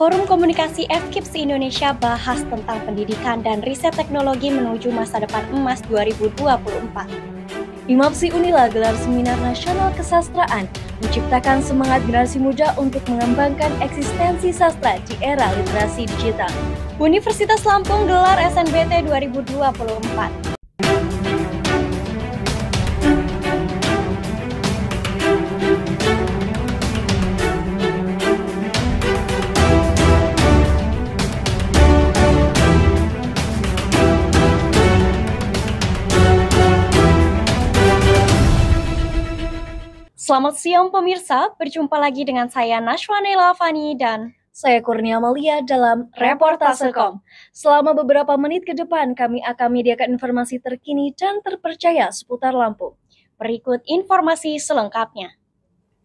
Forum Komunikasi FKIPS Indonesia bahas tentang pendidikan dan riset teknologi menuju masa depan emas 2024. Di Unila gelar seminar nasional kesastraan menciptakan semangat generasi muda untuk mengembangkan eksistensi sastra di era literasi digital. Universitas Lampung gelar SNBT 2024 Selamat siang pemirsa, berjumpa lagi dengan saya Nashwa Nela Fani dan saya Kurnia Malia dalam Reportasekom. Selama beberapa menit ke depan kami akan mediakan informasi terkini dan terpercaya seputar Lampung. Berikut informasi selengkapnya.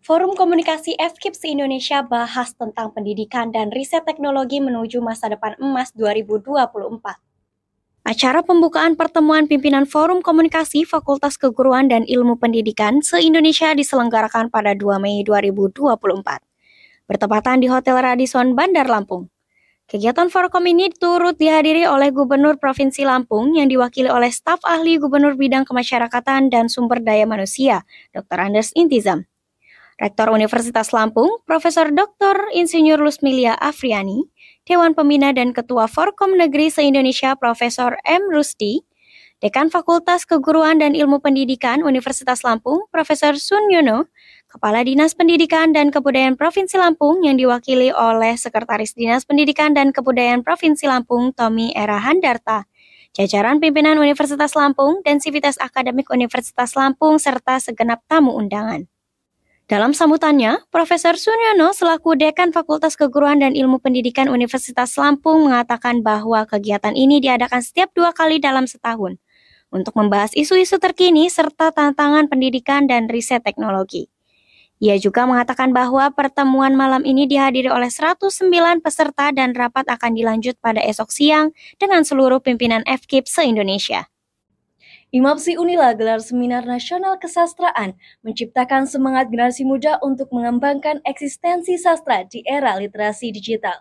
Forum Komunikasi FKIPS Indonesia bahas tentang pendidikan dan riset teknologi menuju masa depan emas 2024. Acara pembukaan pertemuan pimpinan Forum Komunikasi Fakultas Keguruan dan Ilmu Pendidikan se-Indonesia diselenggarakan pada 2 Mei 2024, bertepatan di Hotel Radisson Bandar Lampung. Kegiatan Forkom ini turut dihadiri oleh Gubernur Provinsi Lampung yang diwakili oleh staf ahli Gubernur Bidang Kemasyarakatan dan Sumber Daya Manusia, Dr. Anders Intizam. Rektor Universitas Lampung, Profesor Dr. Insinyur Lusmilia Afriani, Dewan Pembina dan Ketua Forkom Negeri se-Indonesia Profesor M. Rusti, Dekan Fakultas Keguruan dan Ilmu Pendidikan Universitas Lampung Profesor Sun Yono, Kepala Dinas Pendidikan dan Kebudayaan Provinsi Lampung yang diwakili oleh Sekretaris Dinas Pendidikan dan Kebudayaan Provinsi Lampung Tommy Era Handarta, jajaran pimpinan Universitas Lampung dan Sivitas Akademik Universitas Lampung serta segenap tamu undangan. Dalam sambutannya, Profesor Sunyono selaku Dekan Fakultas Keguruan dan Ilmu Pendidikan Universitas Lampung mengatakan bahwa kegiatan ini diadakan setiap dua kali dalam setahun untuk membahas isu-isu terkini serta tantangan pendidikan dan riset teknologi. Ia juga mengatakan bahwa pertemuan malam ini dihadiri oleh 109 peserta dan rapat akan dilanjut pada esok siang dengan seluruh pimpinan FKIP se-Indonesia. IMAPSI Unila gelar seminar nasional kesastraan, menciptakan semangat generasi muda untuk mengembangkan eksistensi sastra di era literasi digital.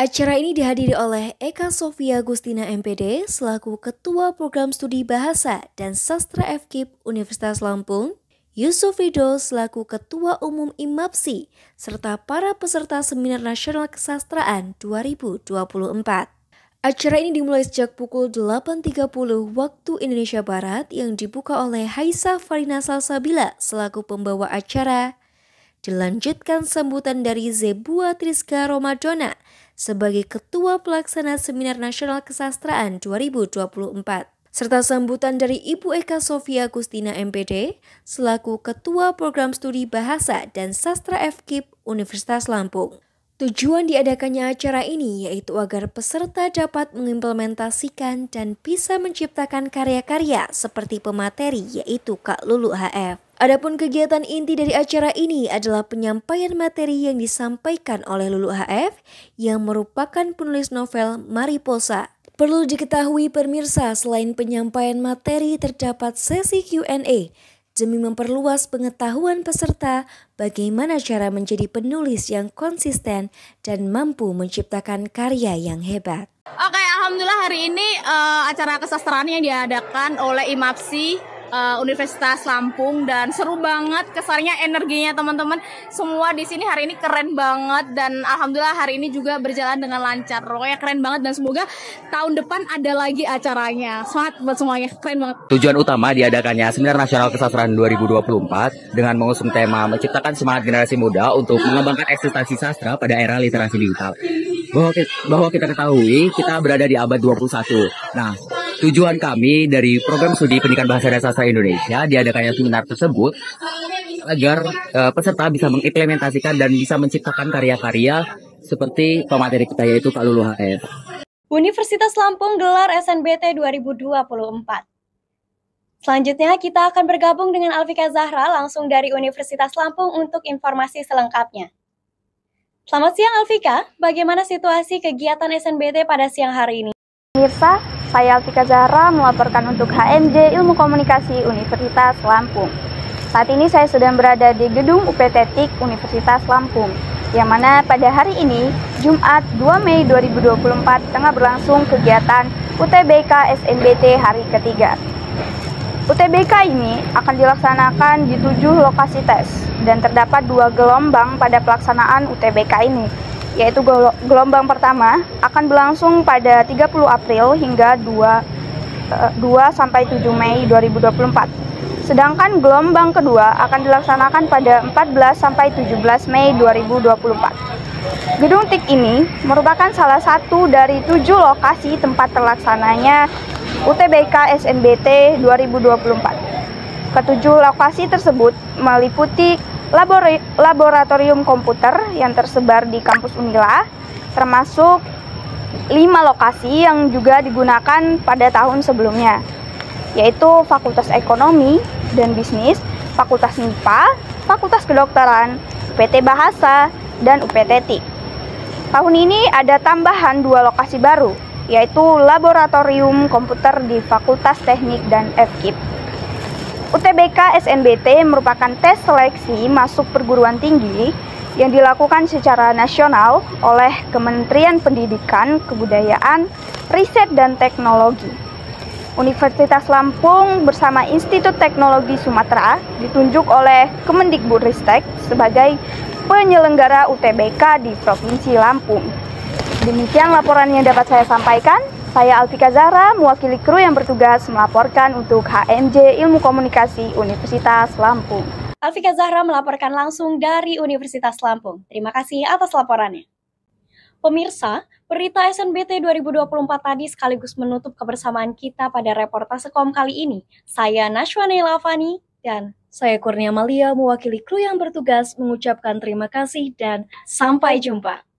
Acara ini dihadiri oleh Eka Sofia Gustina MPD selaku Ketua Program Studi Bahasa dan Sastra FKIP Universitas Lampung, Yusuf Rido selaku Ketua Umum IMAPSI, serta para peserta Seminar Nasional Kesastraan 2024. Acara ini dimulai sejak pukul 8.30 waktu Indonesia Barat yang dibuka oleh Haisa Farina Salsabila selaku pembawa acara. Dilanjutkan sambutan dari Zebua Triska Romadona sebagai Ketua Pelaksana Seminar Nasional Kesastraan 2024 serta sambutan dari Ibu Eka Sofia Gustina MPD selaku Ketua Program Studi Bahasa dan Sastra FKIP Universitas Lampung. Tujuan diadakannya acara ini yaitu agar peserta dapat mengimplementasikan dan bisa menciptakan karya-karya seperti pemateri yaitu Kak Lulu HF. Adapun kegiatan inti dari acara ini adalah penyampaian materi yang disampaikan oleh Lulu HF yang merupakan penulis novel Mariposa. Perlu diketahui pemirsa, selain penyampaian materi terdapat sesi Q&A demi memperluas pengetahuan peserta bagaimana cara menjadi penulis yang konsisten dan mampu menciptakan karya yang hebat. Oke, alhamdulillah hari ini uh, acara kesastraan yang diadakan oleh IMAPSI uh, Universitas Lampung dan seru banget kesannya energinya teman-teman semua di sini hari ini keren banget dan alhamdulillah hari ini juga berjalan dengan lancar pokoknya keren banget dan semoga tahun depan ada lagi acaranya semangat buat semuanya keren banget tujuan utama diadakannya Seminar Nasional kesasaran 2024 dengan mengusung tema menciptakan semangat generasi muda untuk mengembangkan eksistensi sastra pada era literasi digital. bahwa kita ketahui kita berada di abad 21. Nah, Tujuan kami dari program studi pendidikan bahasa dan sastra Indonesia diadakannya seminar tersebut agar uh, peserta bisa mengimplementasikan dan bisa menciptakan karya-karya seperti pemateri kita yaitu Kak Lulu HF. Universitas Lampung gelar SNBT 2024. Selanjutnya kita akan bergabung dengan Alvika Zahra langsung dari Universitas Lampung untuk informasi selengkapnya. Selamat siang Alvika, bagaimana situasi kegiatan SNBT pada siang hari ini? Mirsa, saya Alfika Zahra melaporkan untuk HMJ Ilmu Komunikasi Universitas Lampung. Saat ini saya sedang berada di gedung UPT TIK Universitas Lampung, yang mana pada hari ini, Jumat 2 Mei 2024, tengah berlangsung kegiatan UTBK SNBT hari ketiga. UTBK ini akan dilaksanakan di tujuh lokasi tes, dan terdapat dua gelombang pada pelaksanaan UTBK ini, yaitu gelombang pertama akan berlangsung pada 30 April hingga 2 2 eh, sampai 7 Mei 2024. Sedangkan gelombang kedua akan dilaksanakan pada 14 sampai 17 Mei 2024. Gedung TIK ini merupakan salah satu dari tujuh lokasi tempat terlaksananya UTBK SNBT 2024. Ketujuh lokasi tersebut meliputi labori laboratorium komputer yang tersebar di kampus Unila, termasuk lima lokasi yang juga digunakan pada tahun sebelumnya, yaitu Fakultas Ekonomi dan Bisnis, Fakultas MIPA, Fakultas Kedokteran, PT Bahasa, dan UPTT. Tahun ini ada tambahan dua lokasi baru, yaitu Laboratorium Komputer di Fakultas Teknik dan FKIP. UTBK SNBT merupakan tes seleksi masuk perguruan tinggi yang dilakukan secara nasional oleh Kementerian Pendidikan, Kebudayaan, Riset dan Teknologi. Universitas Lampung bersama Institut Teknologi Sumatera ditunjuk oleh Kemendikbudristek sebagai penyelenggara UTBK di Provinsi Lampung. Demikian laporan yang dapat saya sampaikan. Saya Alfika Zahra, mewakili kru yang bertugas melaporkan untuk HMJ Ilmu Komunikasi Universitas Lampung. Alfika Zahra melaporkan langsung dari Universitas Lampung. Terima kasih atas laporannya. Pemirsa, berita SNBT 2024 tadi sekaligus menutup kebersamaan kita pada reportase kom kali ini. Saya Nashwa Fani dan saya Kurnia Malia mewakili kru yang bertugas mengucapkan terima kasih dan sampai jumpa.